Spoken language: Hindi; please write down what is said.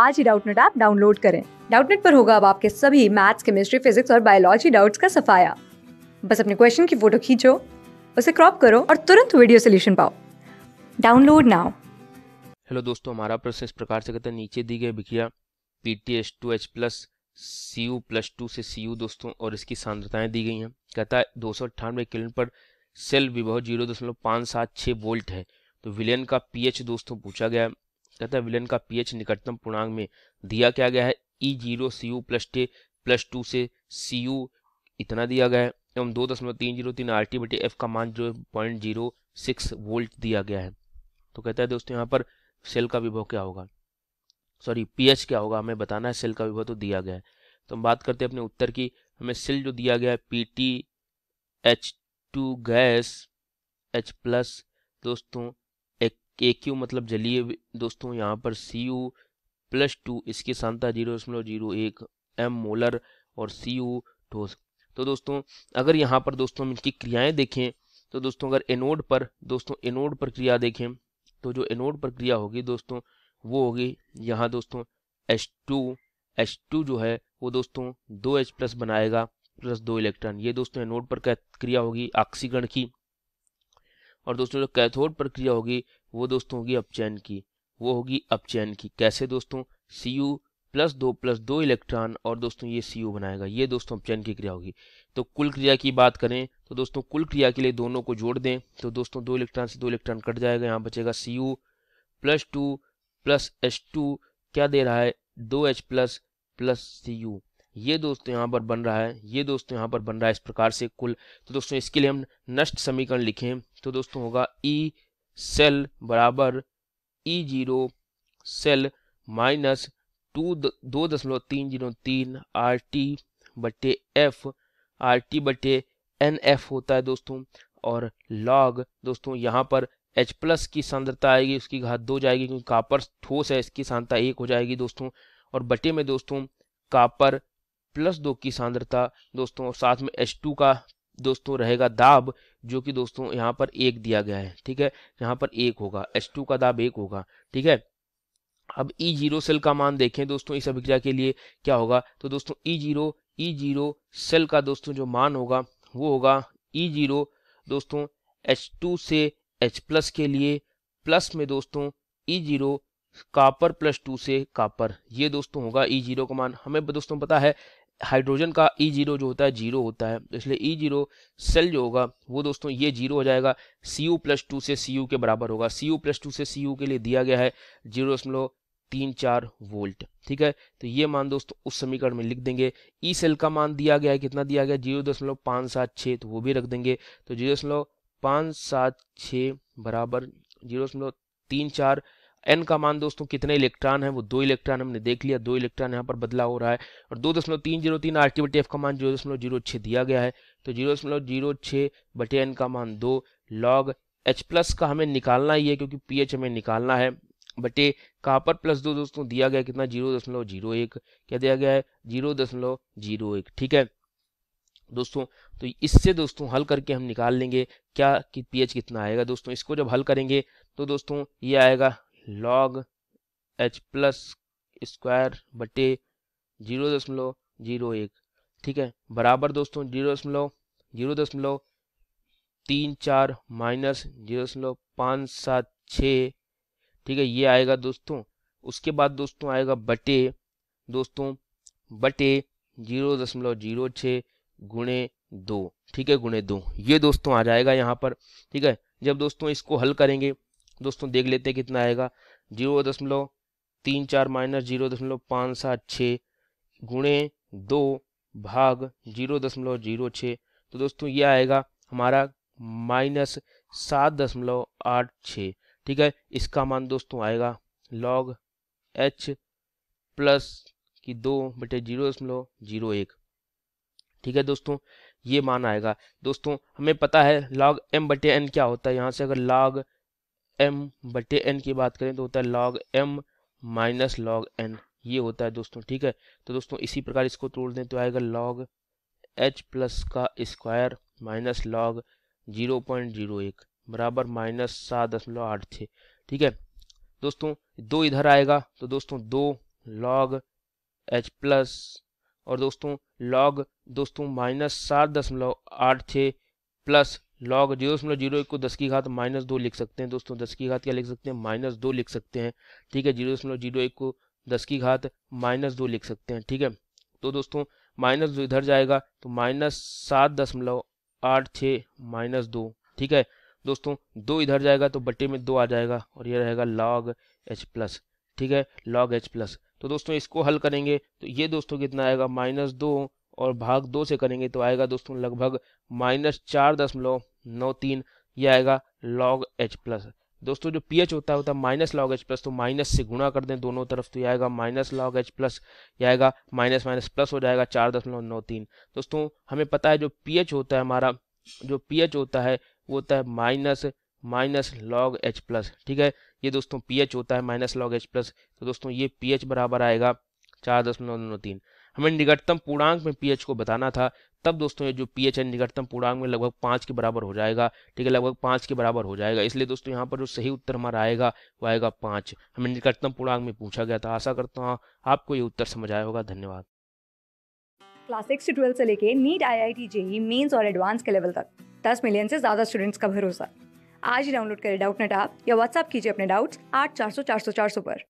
आज ही डाउटनेट ऐप डाउनलोड करें डाउटनेट पर होगा अब आपके सभी मैथ्स केमिस्ट्री फिजिक्स और बायोलॉजी डाउट्स का सफाया बस अपने क्वेश्चन की फोटो खींचो उसे क्रॉप करो और तुरंत वीडियो सोल्यूशन पाओ डाउनलोड नाउ हेलो दोस्तों हमारा प्रश्न इस प्रकार से कहते हैं नीचे दी गई अभिक्रिया P T H two H plus C U plus two से सी यू दोस्तों और इसकी सांद्रताएं दी गई हैं कहता है दो सौ अट्ठानवे किलोन पर सेल विभव जीरो दशमलव पाँच सात छः वोल्ट है तो विलयन का पीएच दोस्तों पूछा गया तथा विलयन का पीएच निकटतम पूर्णांक में दिया क्या गया है E e zero C U plus टे प्लस टू से सी यू इतना दिया गया है एवं दो दशमलव तीन जीरो तीन आर टी बटे एफ का मान जो पॉइंट जीरो सिक्स वोल्ट दिया गया है तो कहता है दोस्तों यहाँ पर सेल का विभव क्या होगा सॉरी पीएच क्या होगा हमें बताना है सेल का विभव तो दिया गया है तो हम बात करते हैं अपने उत्तर की हमें सेल जो दिया गया है P T H two gas H plus दोस्तों के क्यू मतलब जलीय दोस्तों यहाँ पर सी यू प्लस टू इसकी सांता जीरो दशमलव जीरो एक एम मोलर और सी यू ठोस तो दोस्तों अगर यहाँ पर दोस्तों हम इनकी क्रियाएँ देखें तो दोस्तों अगर एनोड पर दोस्तों एनोड पर क्रिया देखें तो जो एनोड पर क्रिया होगी दोस्तों वो होगी यहाँ दोस्तों एच टू एच टू जो है वो दोस्तों दो एच प्लस बनाएगा प्लस दो इलेक्ट्रॉन ये दोस्तों एनोड पर क्रिया होगी ऑक्सीकरण की और दोस्तों जो कैथोड प्रक्रिया होगी वो दोस्तों होगी अपचयन की वो होगी अपचैन की कैसे दोस्तों सी यू प्लस दो प्लस दो इलेक्ट्रॉन और दोस्तों ये सी यू बनाएगा ये दोस्तों अपचयन की क्रिया होगी तो कुल क्रिया की बात करें तो दोस्तों कुल क्रिया के लिए दोनों को जोड़ दें तो दोस्तों दो इलेक्ट्रॉन से दो इलेक्ट्रॉन कट जाएगा यहाँ बचेगा C U plus two plus H two क्या दे रहा है दो H plus plus C U ये दोस्तों यहाँ पर बन रहा है ये दोस्तों यहाँ पर बन रहा है इस प्रकार से कुल तो दोस्तों इसके लिए हम नष्ट समीकरण लिखें तो दोस्तों होगा ई e सेल बराबर E zero cell minus two दो दशमलव तीन जीरो तीन आर टी बटे एफ आर टी बटे एन एफ होता है दोस्तों और लॉग दोस्तों यहाँ पर एच प्लस की सांद्रता आएगी उसकी घात दो जाएगी क्योंकि कापर ठोस है इसकी सांद्रता एक हो जाएगी दोस्तों और बटे में दोस्तों कापर प्लस दो की सांद्रता दोस्तों और साथ में एच टू का दोस्तों रहेगा दाब जो कि दोस्तों यहाँ पर एक दिया गया है ठीक है यहाँ पर एक होगा एच टू का दाब एक होगा ठीक है अब ई जीरो सेल का मान देखें दोस्तों इस अभिक्रिया के लिए क्या होगा तो दोस्तों E zero E zero cell का दोस्तों जो मान होगा वो होगा ई e जीरो दोस्तों एच टू से एच प्लस के लिए प्लस में दोस्तों E zero copper plus two से कापर ये दोस्तों होगा ई e जीरो का मान हमें दोस्तों पता है हाइड्रोजन का ई e जीरो जो होता है जीरो होता है तो इसलिए ई e जीरो सेल जो होगा वो दोस्तों ये जीरो हो जाएगा सी यू प्लस टू से सी यू के बराबर होगा सी यू प्लस टू से सी यू के लिए दिया गया है जीरो दशमलव तीन चार वोल्ट ठीक है तो ये मान दोस्तों उस समीकरण में लिख देंगे ई e सेल का मान दिया गया है कितना दिया गया जीरो दशमलव पाँच सात छः तो वो भी रख देंगे तो जीरो दशमलव पाँच सात छः बराबर जीरो दशमलव तीन चार एन का मान दोस्तों कितने इलेक्ट्रॉन है वो दो इलेक्ट्रॉन हमने देख लिया दो इलेक्ट्रॉन यहाँ पर बदला हो रहा है और दो दशमलव तीन जीरो तीन आर टी बटे एफ का मान जीरो दशमलव जीरो छः दिया गया है तो जीरो दशमलव जीरो छः बटे एन का मान दो लॉग एच प्लस का हमें निकालना ही है क्योंकि पी एच हमें निकालना है बटे कापर प्लस दो दोस्तों दिया गया कितना जीरो दशमलव जीरो एक क्या दिया गया है जीरो दशमलव जीरो एक ठीक है दोस्तों तो इससे दोस्तों हल करके हम निकाल लेंगे क्या कि पीएच कितना आएगा दोस्तों इसको जब हल करेंगे तो दोस्तों ये आएगा लॉग एच प्लस स्क्वायर बटे जीरो दशमलव जीरो एक ठीक है बराबर दोस्तों जीरो दशमलव जीरो दशमलव तीन चार माइनस जीरो दशमलव पाँच सात छः ठीक है ये आएगा दोस्तों उसके बाद दोस्तों आएगा बटे दोस्तों बटे जीरो दशमलव जीरो छः गुणे दो ठीक है गुणे दो ये दोस्तों आ जाएगा यहाँ पर ठीक है जब दोस्तों इसको हल करेंगे दोस्तों देख लेते हैं कितना आएगा जीरो दशमलव तीन चार माइनस जीरो दशमलव पाँच सात छः गुणे दो भाग जीरो दशमलव जीरो छः तो दोस्तों ये आएगा हमारा माइनस सात दशमलव आठ छः ठीक है इसका मान दोस्तों आएगा लॉग एच प्लस की दो बटे जीरो दशमलव जीरो एक ठीक है दोस्तों ये मान आएगा दोस्तों हमें पता है लॉग एम बटे एन क्या होता है यहाँ से अगर लॉग एम बटे एन की बात करें तो होता है log M minus log N ये होता है दोस्तों ठीक है तो दोस्तों इसी प्रकार इसको तोड़ दें तो आएगा लॉग एच प्लस का square minus log zero point zero एक बराबर माइनस सात दशमलव आठ छः ठीक है दोस्तों दो इधर आएगा तो दोस्तों दो लॉग एच प्लस और दोस्तों लॉग दोस्तों माइनस सात दशमलव आठ छः प्लस लॉग जीरो दशमलव जीरो एक को दस की घात माइनस दो लिख सकते हैं दोस्तों दस की घात क्या लिख सकते हैं माइनस दो लिख सकते हैं ठीक है जीरो दशमलव जीरो एक को दस की घात माइनस दो लिख सकते हैं ठीक है तो दोस्तों माइनस दो इधर जाएगा तो माइनस सात दशमलव आठ छः माइनस दो ठीक है दोस्तों दो इधर जाएगा तो बट्टे में दो आ जाएगा और यह रहेगा लॉग एच प्लस ठीक है लॉग एच प्लस तो दोस्तों इसको हल करेंगे तो ये दोस्तों कितना आएगा माइनस दो और भाग दो से करेंगे तो आएगा दोस्तों लगभग माइनस चार दशमलव नौ तीन यह आएगा लॉग एच प्लस दोस्तों जो पीएच होता है होता है माइनस लॉग एच प्लस तो माइनस से गुणा कर दें दोनों तरफ तो यह आएगा माइनस लॉग एच प्लस यह आएगा माइनस माइनस प्लस हो जाएगा चार दशमलव नौ तीन दोस्तों हमें पता है जो एच होता है हमारा जो एच होता है वो होता है minus minus log H plus ठीक है ये दोस्तों पीएच होता है माइनस लॉग एच प्लस तो दोस्तों ये एच बराबर आएगा चार दशमलव नौ तीन हमें निकटतम पूर्णांक में पीएच को बताना था तब दोस्तों ये जो पीएच है निकटतम पूर्णांक में लगभग पाँच के बराबर हो जाएगा ठीक है लगभग पाँच के बराबर हो जाएगा इसलिए दोस्तों यहाँ पर जो सही उत्तर हमारा आएगा वो आएगा पाँच हमें निकटतम पूर्णांक में पूछा गया था आशा करता हूँ आपको ये उत्तर समझ आया होगा धन्यवाद क्लास सिक्स से ट्वेल्व से लेके NEET I I T JEE mains और एडवांस के लेवल तक दस मिलियन से ज़्यादा स्टूडेंट्स का भरोसा आज ही डाउनलोड करें डाउट नेट आप या व्हाट्सअप कीजिए अपने डाउट्स आठ चार सौ चार सौ चार सौ पर